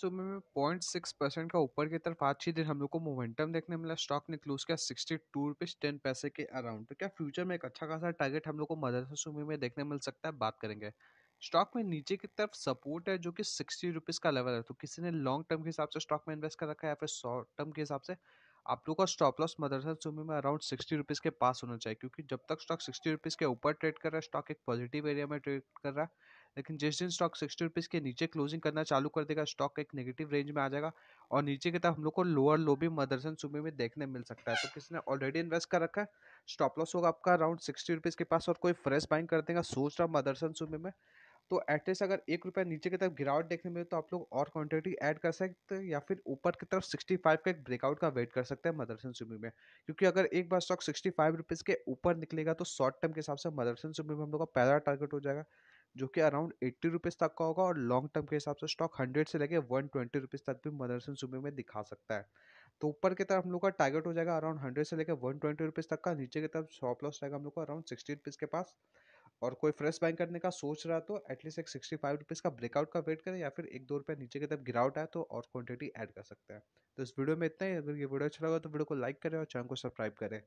सुबह में point six percent का ऊपर की तरफ आज ही दिन हम लोग को मोमेंटम देखने मिला स्टॉक ने क्लोज किया सिक्सटी टू रुपीज टेन पैसे के अराउंड तो क्या फ्यूचर में एक अच्छा खासा टारगेट हम लोग को मदर सुबह में देखने मिल सकता है बात करेंगे स्टॉक में नीचे की तरफ सपोर्ट है जो कि सिक्सटी रुपीज़ का लेवल है तो किसी ने लॉन्ग टर्म के हिसाब से स्टॉक में इन्वेस्ट कर रखा है या फिर शॉर्ट टर्म के हिसाब से आप लोग का स्टॉप लॉस मदरसा सुमी में अराउंड सिक्सटी रुपीज़ के पास होना चाहिए क्योंकि जब तक स्टॉक सिक्सटी रुपीज़ के ऊपर ट्रेड कर रहा है स्टॉक एक पॉजिटिव एरिया में ट्रेड कर रहा है लेकिन जिस दिन स्टॉक सिक्सटी रुपीज़ के नीचे क्लोजिंग करना चालू कर देगा स्टॉक एक नेगेटिव रेंज में आ जाएगा और नीचे की तरफ हम लोग को लोअर लो भी मदरसन सुबह में देखने मिल सकता है तो किसी ने ऑलरेडी इन्वेस्ट कर रखा है स्टॉप लॉस होगा आपका अराउंड सिक्सटी रुपीज़ के पास और कोई फ्रेश बाइंग कर देगा सोच रहा मदरसन सुबह में तो एटलीस्ट अगर एक रुपया नीचे की तरफ गिरावट देखने मिले तो आप लोग और क्वांटिटी ऐड कर सकते हैं या फिर ऊपर की तरफ सिक्सटी फाइव का एक ब्रेकआउट का वेट कर सकते हैं मदरसन सुमी में क्योंकि अगर एक बार स्टॉक सिक्सटी फाइव रुपीज़ के ऊपर निकलेगा तो शॉर्ट टर्म के हिसाब से मदरसन सुमी में हम लोग का पहला टारगेट हो जाएगा जो कि अराउंड एट्टी रुपीज़ तक का होगा और लॉन्ग टर्म के हिसाब से स्टॉक हंड्रेड से लेकर वन ट्वेंटी रुपीज़ तक भी मदरसन सुबह में दिखा सकता है तो ऊपर की तरफ हम लोग का टारगेट हो जाएगा अराउंड हंड्रेड से लेकर वन ट्वेंटी रुपीज़ तक का नीचे की तरफ शॉप लॉस रहेगा हम लोग को अराउंड सिक्सटी रुपीज़ के पास और कोई फ्रेश बाइंग करने का सोच रहा तो एटलीस्ट एक सिक्सटी फाइव रुपीज़ का ब्रेकआउट का वेट करें या फिर एक दो रुपये नीचे की तरफ गिरावट आए तो और क्वांटिटी ऐड कर सकते हैं तो इस वीडियो में इतना ही अगर ये वीडियो अच्छा लगा तो वीडियो को लाइक करें और चैनल को सब्सक्राइब करें